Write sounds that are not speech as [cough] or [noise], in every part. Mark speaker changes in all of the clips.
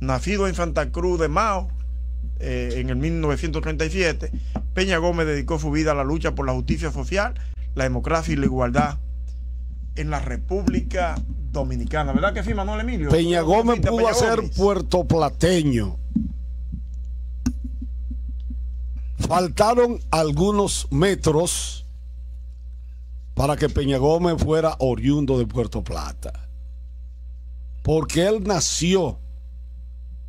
Speaker 1: nacido en Santa Cruz de Mao eh, en el 1937, Peña Gómez dedicó su vida a la lucha por la justicia social, la democracia y la igualdad en la República Dominicana. ¿Verdad que sí, Manuel Emilio? Peña Gómez pudo ser puerto
Speaker 2: puertoplateño. Faltaron algunos metros para que Peña Gómez fuera oriundo de Puerto Plata. Porque él nació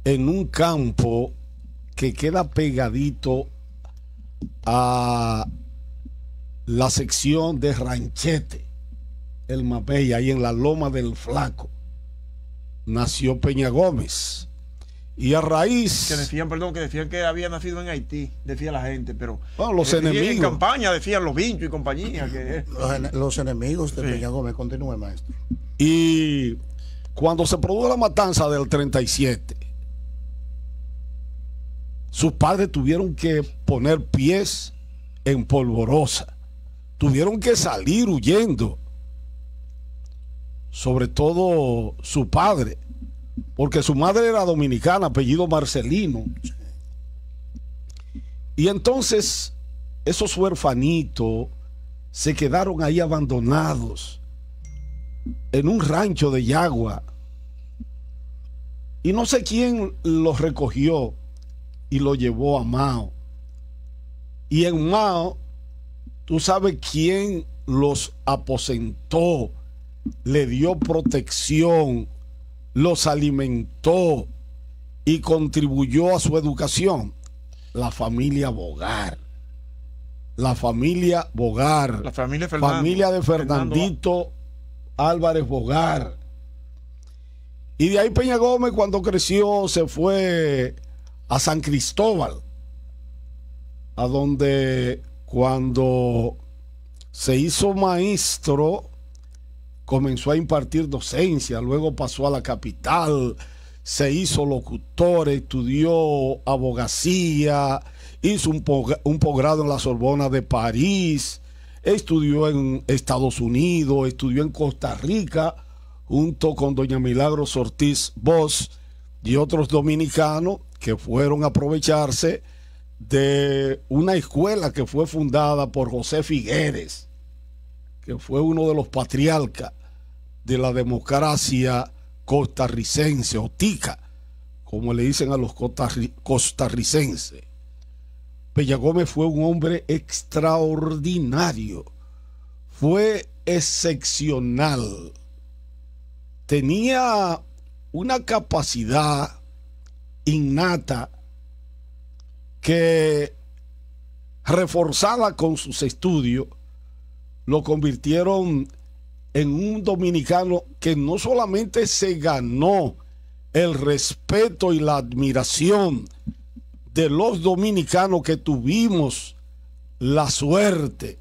Speaker 2: en un campo que queda pegadito a la sección de Ranchete, el
Speaker 1: Mapey, ahí en la Loma del Flaco. Nació Peña Gómez. Y a raíz. Que decían, perdón, que decían que había nacido en Haití, decía la gente, pero. los eh, En campaña decían los vinchos y compañía. Que...
Speaker 2: Los, enemigos de Peña Gómez, continúe, maestro. Y cuando se produjo la matanza del 37, sus padres tuvieron que poner pies en polvorosa. Tuvieron que salir huyendo. Sobre todo su padre, porque su madre era dominicana, apellido Marcelino. Y entonces esos huerfanitos se quedaron ahí abandonados en un rancho de Yagua. Y no sé quién los recogió, y lo llevó a Mao. Y en Mao, tú sabes quién los aposentó, le dio protección, los alimentó y contribuyó a su educación. La familia Bogar. La familia Bogar. La
Speaker 1: familia,
Speaker 2: de Fernandito Álvarez Bogar. Y de ahí Peña Gómez cuando creció se fue a San Cristóbal, a donde cuando se hizo maestro, comenzó a impartir docencia, luego pasó a la capital, se hizo locutor, estudió abogacía, hizo un, un posgrado en la Sorbona de París, estudió en Estados Unidos, estudió en Costa Rica, junto con doña Milagros Ortiz Bosch y otros dominicanos, que fueron a aprovecharse de una escuela que fue fundada por José Figueres, que fue uno de los patriarcas de la democracia costarricense, o tica, como le dicen a los costarricenses. Peña Gómez fue un hombre extraordinario, fue excepcional, tenía una capacidad innata que reforzada con sus estudios lo convirtieron en un dominicano que no solamente se ganó el respeto y la admiración de los dominicanos que tuvimos la suerte,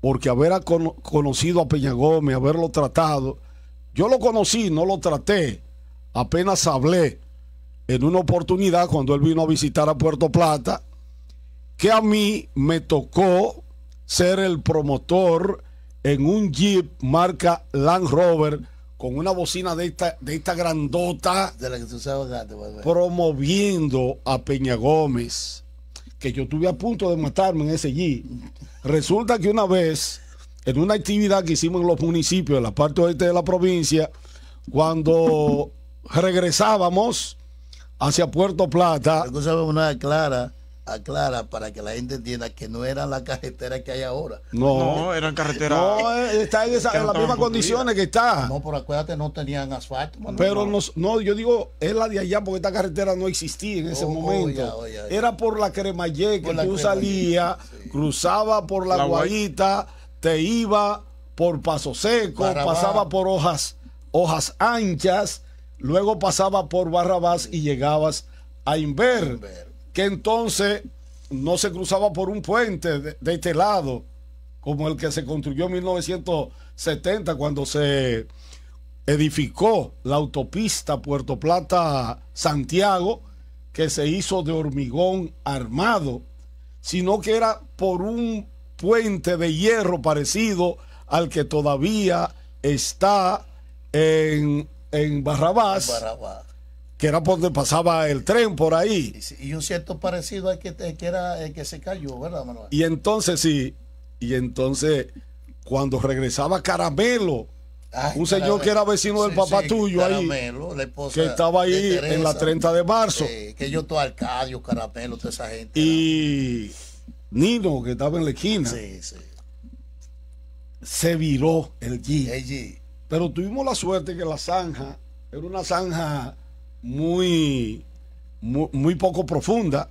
Speaker 2: porque haber conocido a Peña Gómez, haberlo tratado, yo lo conocí, no lo traté, apenas hablé, en una oportunidad cuando él vino a visitar a Puerto Plata, que a mí me tocó ser el promotor en un jeep marca Land Rover con una bocina de esta, de esta grandota,
Speaker 3: pues, pues.
Speaker 2: promoviendo a Peña Gómez, que yo estuve a punto de matarme en ese jeep. Resulta que una vez, en una actividad que hicimos en los municipios, en la parte oeste de la provincia, cuando regresábamos, hacia Puerto Plata. una aclara,
Speaker 3: aclara para que
Speaker 2: la gente entienda
Speaker 3: que no era la carretera que hay ahora. No, eran carreteras. No, está en, esa, las mismas condiciones que está. No, pero acuérdate, no tenían asfalto. Pero
Speaker 2: no. no, yo digo, es la de allá porque esta carretera no existía en ese oh, momento. Oh, era por la Cremallé que la tú salías, cruzaba por la, Guayita, te iba por Paso Seco, pasaba por hojas, hojas anchas Luego pasaba por Barrabás y llegabas a Inver, que entonces no se cruzaba por un puente de, de este lado, como el que se construyó en 1970 cuando se edificó la autopista Puerto Plata-Santiago, que se hizo de hormigón armado, sino que era por un puente de hierro parecido al que todavía está en en Barrabás, que era por donde pasaba el tren por ahí.
Speaker 3: Y, un cierto parecido al que, era que se cayó, ¿verdad, Manuel?
Speaker 2: Y entonces sí, y entonces cuando regresaba Caramelo, un señor que era vecino del papá tuyo caramelo, que estaba ahí en la 30 de marzo. que
Speaker 3: yo todo Arcadio, Caramelo, toda esa gente.
Speaker 2: Y Nino, que estaba en la esquina. se viró el G. El G. Pero tuvimos la suerte que la zanja era una zanja muy, muy, poco profunda.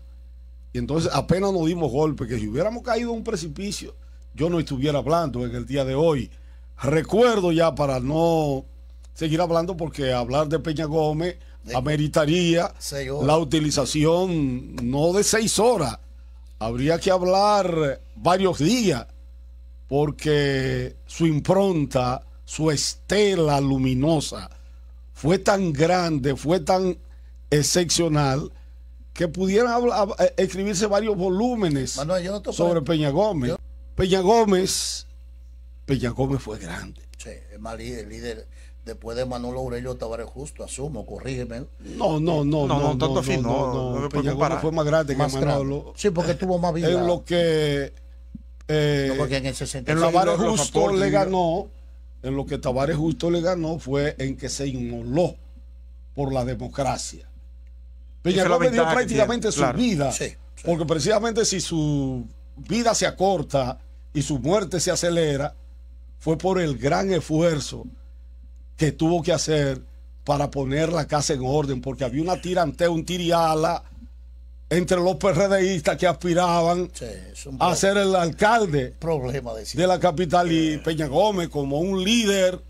Speaker 2: Y entonces apenas nos dimos golpe, que si hubiéramos caído en un precipicio, yo no estuviera hablando en el día de hoy. Recuerdo ya para no seguir hablando, porque hablar de Peña Gómez ameritaría la utilización no de seis horas. Habría que hablar varios días, porque su impronta su estela luminosa fue tan grande, fue tan excepcional que pudieran eh, escribirse varios volúmenes sobre Peña Gómez. Peña Gómez. Peña Gómez fue grande.
Speaker 3: es más líder, líder después de Manuel Aurelio Tavares Justo, asumo, corrígeme. No, no, no,
Speaker 1: no,
Speaker 2: no, no, no, no, no Peña Gómez fue más grande que Manolo. Sí, porque tuvo más vida. En lo que eh, en el 65 Justo le ganó en lo que Tavares justo le ganó fue en que se inmoló por la democracia.
Speaker 1: Peñaló dio prácticamente su vida, porque
Speaker 2: precisamente si su vida se acorta y su muerte se acelera, fue por el gran esfuerzo que tuvo que hacer para poner la casa en orden, porque había una tirante, un tiriala entre los PRDistas que aspiraban a ser el alcalde
Speaker 3: problema de,
Speaker 2: de, la capital y Peña Gómez como un líder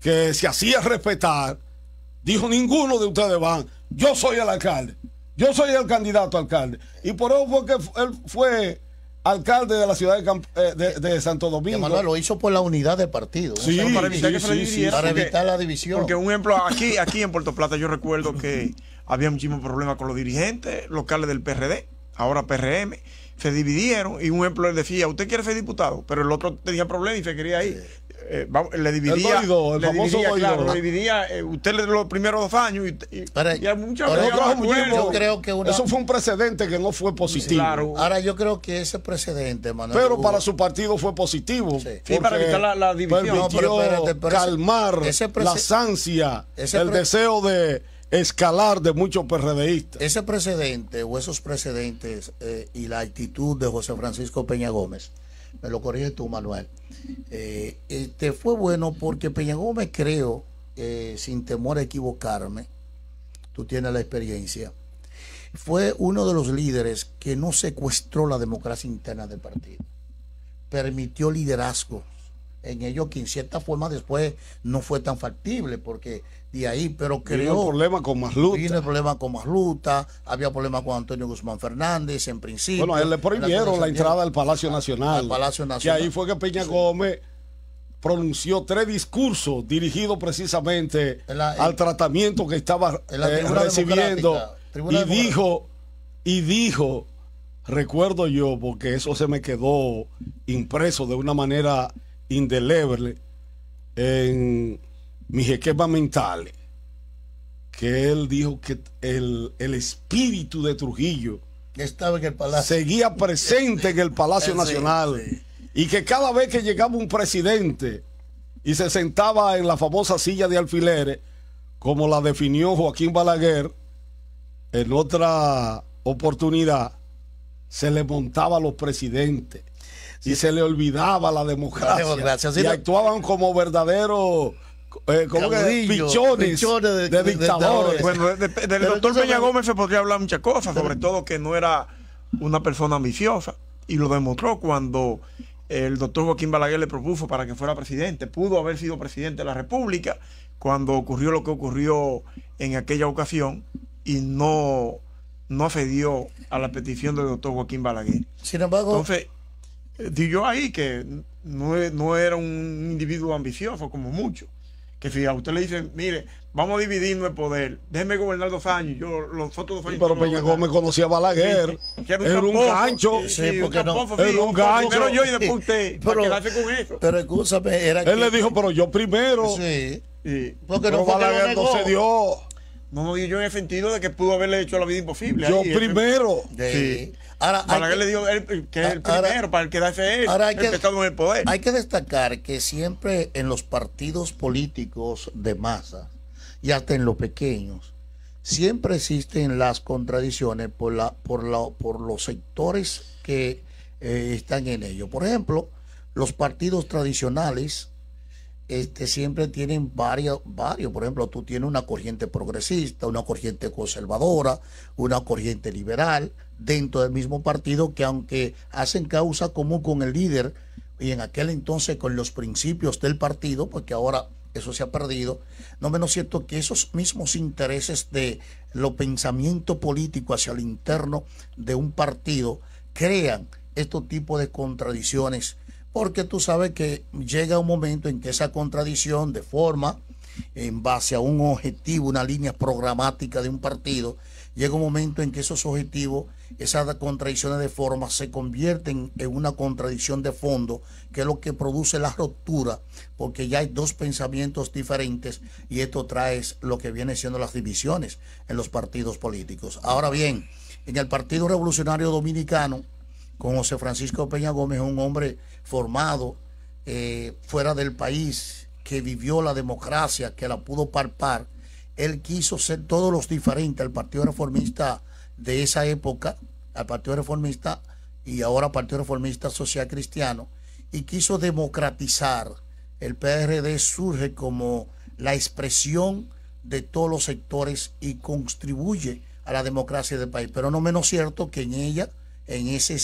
Speaker 2: que se hacía respetar, dijo ninguno de ustedes van, yo soy el alcalde, yo soy el candidato alcalde. Y por eso fue que él fue alcalde de la ciudad de, eh, Santo Domingo.
Speaker 3: lo hizo por la unidad de partido. Sí, para evitar, la división. Porque un ejemplo,
Speaker 1: aquí, aquí en Puerto Plata yo recuerdo que había muchísimos problemas con los dirigentes locales del PRD, ahora PRM. Se dividieron y un ejemplo le decía, usted quiere ser diputado, pero el otro tenía problemas y se quería ir. le dividía, el eh, famoso dividía usted los primeros dos años y, y, muchas creo que eso
Speaker 2: fue un precedente que no fue positivo ahora yo creo que ese precedente Manuel, pero para su partido fue positivo sí. para evitar la, división calmar la ansia el deseo de escalar de muchos PRDistas.
Speaker 3: Ese precedente o esos precedentes eh, y la actitud de José Francisco Peña Gómez, me lo corrige tú, Manuel, eh, este, fue bueno porque Peña Gómez creo, eh, sin temor a equivocarme, tú tienes la experiencia, fue uno de los líderes que no secuestró la democracia interna del partido, permitió liderazgo en ello que en cierta forma después no fue tan factible porque de ahí, pero creo Tiene problema con Masluta. Vino el problema con Masluta, había problema con Antonio Guzmán Fernández en principio. Bueno, él le prohibieron la, entrada al
Speaker 2: Palacio Nacional. Al Palacio Nacional. Y ahí fue que Peña Gómez pronunció tres discursos dirigidos precisamente al tratamiento que estaba eh, recibiendo y dijo y dijo recuerdo yo porque eso se me quedó impreso de una manera indeleble en mis esquemas mentales, que él dijo que el, espíritu de Trujillo estaba en el palacio. seguía presente en el Palacio Nacional y que cada vez que llegaba un presidente y se sentaba en la famosa silla de alfileres, como la definió Joaquín Balaguer en otra oportunidad, se le montaba a los presidentes y se le olvidaba la democracia. y actuaban como verdaderos
Speaker 1: eh, que pichones, de, dictadores? Bueno, del doctor Peña Gómez se podría hablar muchas cosas, sobre todo que no era una persona ambiciosa. Y lo demostró cuando el doctor Joaquín Balaguer le propuso para que fuera presidente. Pudo haber sido presidente de la República cuando ocurrió lo que ocurrió en aquella ocasión y no, no accedió a la petición del doctor Joaquín Balaguer. Sin embargo, yo ahí que no, e, no, era un individuo ambicioso como mucho. Que si a usted le dicen, mire, vamos a dividirnos el poder, déjeme gobernar dos años, yo los otros dos años. pero Peña
Speaker 2: Gómez conocía a Balaguer. era, un gancho. Era un gancho. Pero yo y después [laughs] usted. Pero, para con eso. Pero escúchame, era. Él le dijo,
Speaker 1: pero yo primero. Sí. Porque no Balaguer no se dio. No, yo en el sentido de que pudo haberle hecho la vida imposible. Yo primero. Sí. Ahora, para que, le digo eh, que es el primero, para el quedarse él, ahora hay el que,
Speaker 3: el poder. Hay que destacar que siempre en los partidos políticos de masa y hasta en los pequeños, siempre existen las contradicciones por, la, por, por los sectores que eh, están en ello. Por ejemplo, los partidos tradicionales este, siempre tienen varios, varios. Por ejemplo, tú tienes una corriente progresista, una corriente conservadora, una corriente liberal dentro del mismo partido que aunque hacen causa común con el líder y en aquel entonces con los principios del partido, porque ahora eso se ha perdido, no menos cierto que esos mismos intereses de lo pensamiento político hacia el interno de un partido crean estos tipos de contradicciones porque tú sabes que llega un momento en que esa contradicción de forma, en base a un objetivo, una línea programática de un partido, llega un momento en que esos objetivos, esas contradicciones de forma, se convierten en una contradicción de fondo, que es lo que produce la ruptura, porque ya hay dos pensamientos diferentes y esto trae lo que viene siendo las divisiones en los partidos políticos. Ahora bien, en el Partido Revolucionario Dominicano, con José Francisco Peña Gómez, un hombre formado eh, fuera del país, que vivió la democracia, que la pudo palpar. Él quiso ser todos los diferentes al Partido Reformista de esa época, al Partido Reformista y ahora Partido Reformista Social Cristiano, y quiso democratizar. El PRD surge como la expresión de todos los sectores y contribuye a la democracia del país. Pero no menos cierto que en ella, en ese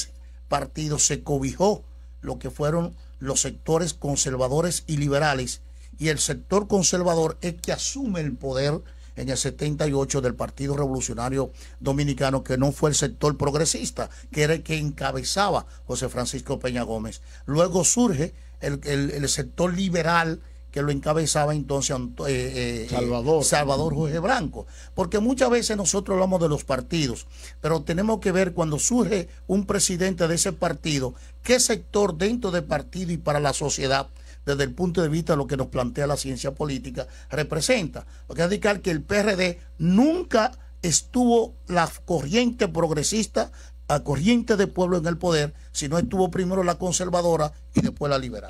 Speaker 3: partido se cobijó lo que fueron los sectores conservadores y liberales. Y el sector conservador es que asume el poder en el 78 del Partido Revolucionario Dominicano, que no fue el sector progresista, que era el que encabezaba José Francisco Peña Gómez. Luego surge el, el, el sector liberal que lo encabezaba entonces eh, eh, Salvador. Eh, Salvador Jorge Branco. Porque muchas veces nosotros hablamos de los partidos, pero tenemos que ver cuando surge un presidente de ese partido, qué sector dentro del partido y para la sociedad desde el punto de vista de lo que nos plantea la ciencia política, representa. Lo que indicar que el PRD nunca estuvo la corriente progresista, la corriente de pueblo en el poder, sino estuvo primero la conservadora y después la liberal.